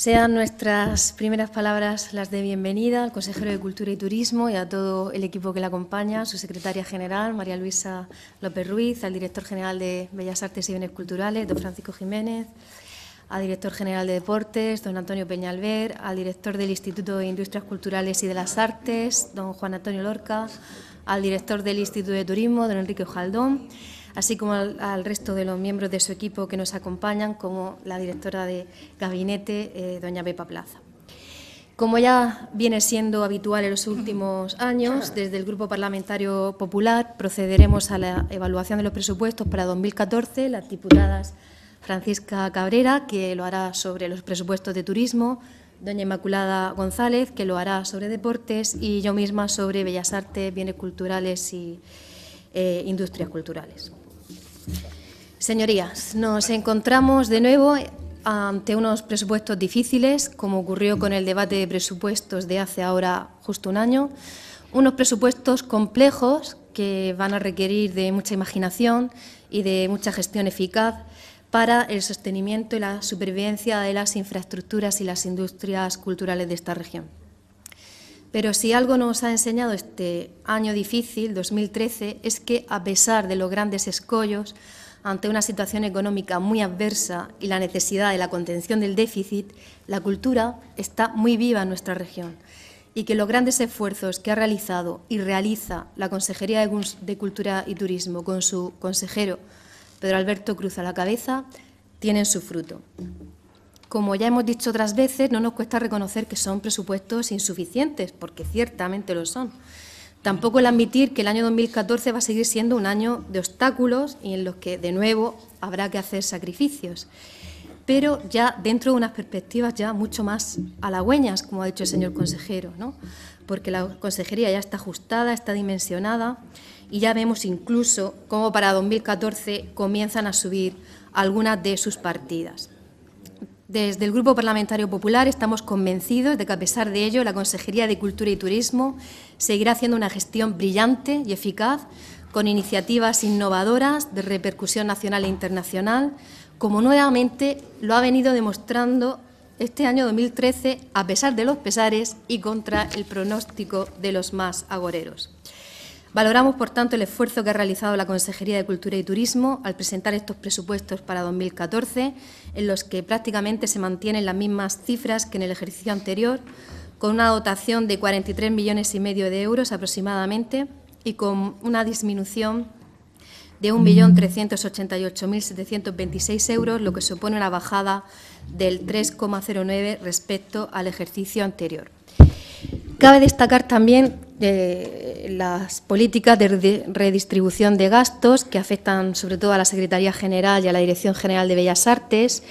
Sean nuestras primeras palabras las de bienvenida al consejero de Cultura y Turismo y a todo el equipo que le acompaña, a su secretaria general, María Luisa López Ruiz, al director general de Bellas Artes y Bienes Culturales, don Francisco Jiménez, al director general de Deportes, don Antonio Peñalver, al director del Instituto de Industrias Culturales y de las Artes, don Juan Antonio Lorca, al director del Instituto de Turismo, don Enrique Ojaldón así como al, resto de los miembros de su equipo que nos acompañan, como la directora de gabinete, eh, doña Pepa Plaza. Como ya viene siendo habitual en los últimos años, desde el Grupo Parlamentario Popular procederemos a la evaluación de los presupuestos para 2014. Las diputadas Francisca Cabrera, que lo hará sobre los presupuestos de turismo, doña Inmaculada González, que lo hará sobre deportes, y yo misma sobre bellas artes, bienes culturales y eh, industrias culturales. Señorías, nos encontramos de nuevo ante unos presupuestos difíciles, como ocurrió con el debate de presupuestos de hace ahora justo un año, unos presupuestos complejos que van a requerir de mucha imaginación y de mucha gestión eficaz para el sostenimiento y la supervivencia de las infraestructuras y las industrias culturales de esta región. Pero si algo nos ha enseñado este año difícil, 2013, es que a pesar de los grandes escollos, ante una situación económica muy adversa y la necesidad de la contención del déficit, la cultura está muy viva en nuestra región y que los grandes esfuerzos que ha realizado y realiza la Consejería de Cultura y Turismo con su consejero Pedro Alberto Cruz a la cabeza tienen su fruto. Como ya hemos dicho otras veces, no nos cuesta reconocer que son presupuestos insuficientes, porque ciertamente lo son Tampoco el admitir que el año 2014 va a seguir siendo un año de obstáculos y en los que, de nuevo, habrá que hacer sacrificios, pero ya dentro de unas perspectivas ya mucho más halagüeñas, como ha dicho el señor consejero, ¿no? porque la consejería ya está ajustada, está dimensionada y ya vemos incluso cómo para 2014 comienzan a subir algunas de sus partidas. Desde el Grupo Parlamentario Popular estamos convencidos de que, a pesar de ello, la Consejería de Cultura y Turismo seguirá haciendo una gestión brillante y eficaz con iniciativas innovadoras de repercusión nacional e internacional, como nuevamente lo ha venido demostrando este año 2013, a pesar de los pesares y contra el pronóstico de los más agoreros. Valoramos, por tanto, el esfuerzo que ha realizado la Consejería de Cultura y Turismo al presentar estos presupuestos para 2014, en los que prácticamente se mantienen las mismas cifras que en el ejercicio anterior, con una dotación de 43 millones y medio de euros aproximadamente y con una disminución de 1.388.726 euros, lo que supone una bajada del 3,09 respecto al ejercicio anterior. Cabe destacar también eh, las políticas de redistribución de gastos que afectan sobre todo a la Secretaría General y a la Dirección General de Bellas Artes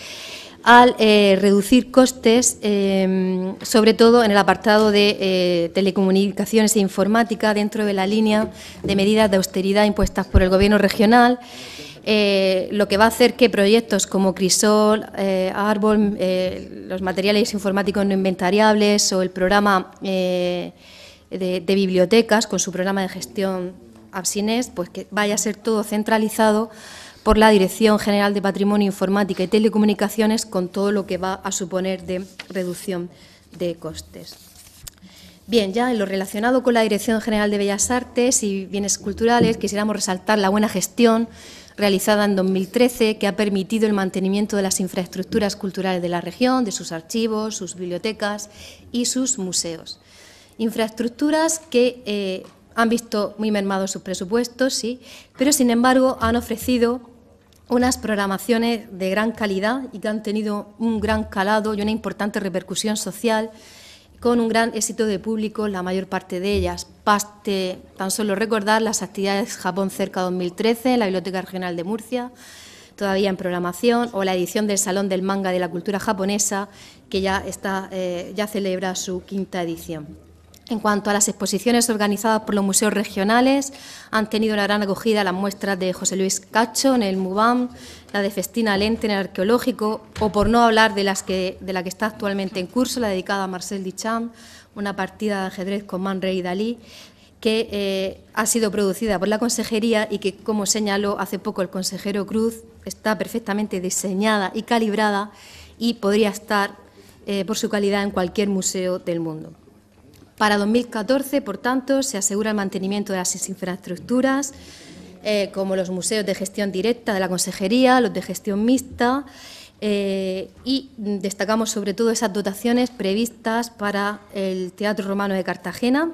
al eh, reducir costes, eh, sobre todo en el apartado de telecomunicaciones e informática, dentro de la línea de medidas de austeridad impuestas por el Gobierno regional, eh, lo que va a hacer que proyectos como Crisol, eh, Árbol, eh, los materiales informáticos no inventariables o el programa eh, de, bibliotecas con su programa de gestión Absines, pues que vaya a ser todo centralizado por la Dirección General de Patrimonio Informática y Telecomunicaciones con todo lo que va a suponer de reducción de costes. Bien, ya en lo relacionado con la Dirección General de Bellas Artes y Bienes Culturales, quisiéramos resaltar la buena gestión realizada en 2013, que ha permitido el mantenimiento de las infraestructuras culturales de la región, de sus archivos, sus bibliotecas y sus museos. Infraestructuras que eh, han visto muy mermados sus presupuestos, sí, pero sin embargo han ofrecido unas programaciones de gran calidad y que han tenido un gran calado y una importante repercusión social con un gran éxito de público, la mayor parte de ellas. Paste, tan solo recordar las actividades Japón cerca 2013 en la Biblioteca Regional de Murcia, todavía en programación, o la edición del Salón del Manga de la Cultura Japonesa, que ya, eh, ya celebra su quinta edición. En cuanto a las exposiciones organizadas por los museos regionales, han tenido una gran acogida las muestras de José Luis Cacho en el MUBAM, la de Festina Lente en el arqueológico, o por no hablar de, las que, de la que está actualmente en curso, la dedicada a Marcel Duchamp, una partida de ajedrez con Man Ray y Dalí, que eh, ha sido producida por la Consejería y que, como señaló hace poco el consejero Cruz, está perfectamente diseñada y calibrada y podría estar, eh, por su calidad, en cualquier museo del mundo. Para 2014, por tanto, se asegura el mantenimiento de las infraestructuras, eh, como los museos de gestión directa de la consejería, los de gestión mixta, eh, y destacamos sobre todo esas dotaciones previstas para el Teatro Romano de Cartagena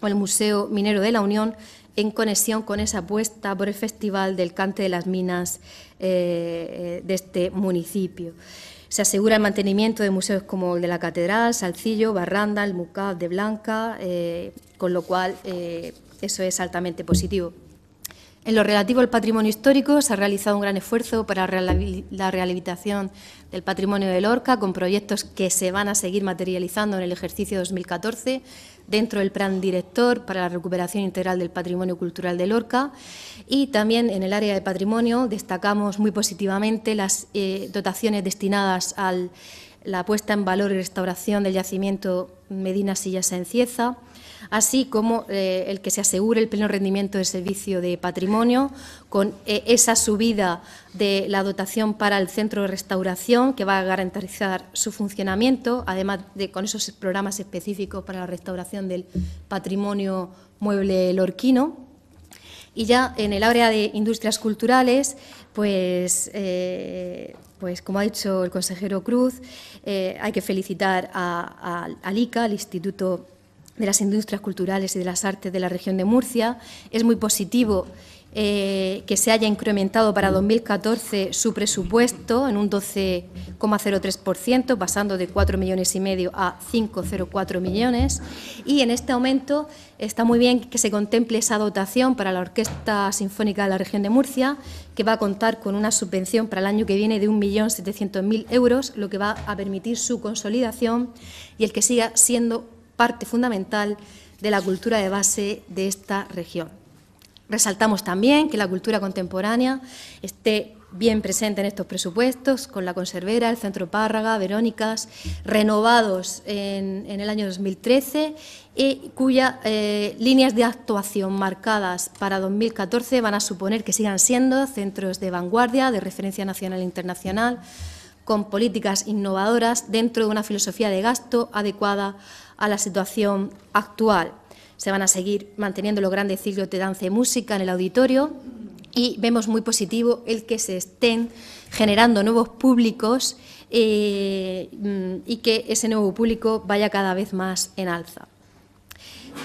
o el Museo Minero de la Unión en conexión con esa apuesta por el Festival del Cante de las Minas eh, de este municipio. Se asegura el mantenimiento de museos como el de la Catedral, Salcillo, Barranda, el Mucab de Blanca, eh, con lo cual eh, eso es altamente positivo. En lo relativo al patrimonio histórico, se ha realizado un gran esfuerzo para la rehabilitación del patrimonio de Lorca, con proyectos que se van a seguir materializando en el ejercicio 2014 dentro del plan director para la recuperación integral del patrimonio cultural de Lorca y también en el área de patrimonio destacamos muy positivamente las eh, dotaciones destinadas a la puesta en valor y restauración del yacimiento Medina Sillas en Cieza, así como eh, el que se asegure el pleno rendimiento del servicio de patrimonio, con eh, esa subida de la dotación para el centro de restauración, que va a garantizar su funcionamiento, además de con esos programas específicos para la restauración del patrimonio mueble lorquino. Y ya en el área de industrias culturales, pues, eh, pues como ha dicho el consejero Cruz, hay que felicitar a, al ICA, al Instituto de las industrias culturales y de las artes de la región de Murcia. Es muy positivo eh, que se haya incrementado para 2014 su presupuesto en un 12,03%, pasando de 4 millones y medio a 5,04 millones. Y en este aumento está muy bien que se contemple esa dotación para la Orquesta Sinfónica de la Región de Murcia, que va a contar con una subvención para el año que viene de 1.700.000 euros, lo que va a permitir su consolidación y el que siga siendo parte fundamental de la cultura de base de esta región. Resaltamos también que la cultura contemporánea esté bien presente en estos presupuestos, con la Conservera, el Centro Párraga, Verónicas, renovados en, el año 2013 y cuyas eh, líneas de actuación marcadas para 2014 van a suponer que sigan siendo centros de vanguardia, de referencia nacional e internacional, con políticas innovadoras dentro de una filosofía de gasto adecuada a la situación actual. Se van a seguir manteniendo los grandes ciclos de danza y música en el auditorio y vemos muy positivo el que se estén generando nuevos públicos eh, y que ese nuevo público vaya cada vez más en alza.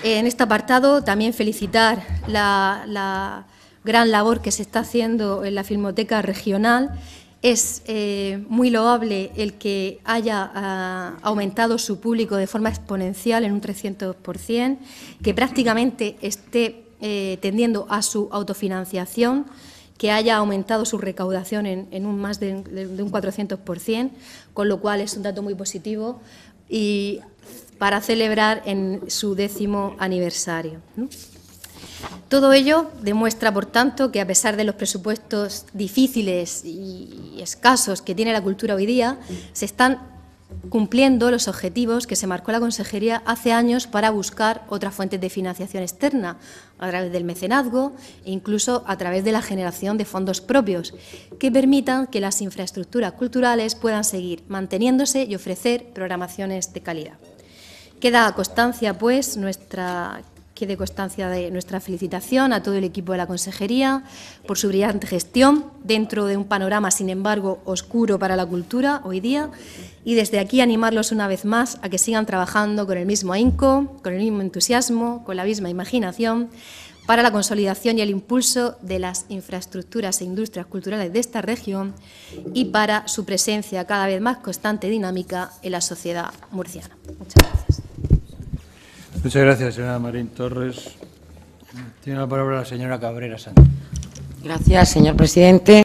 En este apartado también felicitar la gran labor que se está haciendo en la Filmoteca Regional es eh, muy loable el que haya ah, aumentado su público de forma exponencial en un 300%, que prácticamente esté eh, tendiendo a su autofinanciación, que haya aumentado su recaudación en, un más de, un 400%, con lo cual es un dato muy positivo y para celebrar en su décimo aniversario. Todo ello demuestra, por tanto, que a pesar de los presupuestos difíciles y escasos que tiene la cultura hoy día, se están cumpliendo los objetivos que se marcó la Consejería hace años para buscar otras fuentes de financiación externa, a través del mecenazgo e incluso a través de la generación de fondos propios, que permitan que las infraestructuras culturales puedan seguir manteniéndose y ofrecer programaciones de calidad. Queda a constancia, pues, nuestra Quede constancia de nuestra felicitación a todo el equipo de la Consejería por su brillante gestión dentro de un panorama, sin embargo, oscuro para la cultura hoy día. Y desde aquí animarlos una vez más a que sigan trabajando con el mismo ahínco, con el mismo entusiasmo, con la misma imaginación para la consolidación y el impulso de las infraestructuras e industrias culturales de esta región y para su presencia cada vez más constante y dinámica en la sociedad murciana. Muchas gracias. Muchas gracias, señora Marín Torres. Tiene la palabra la señora Cabrera Sánchez. Gracias, señor presidente.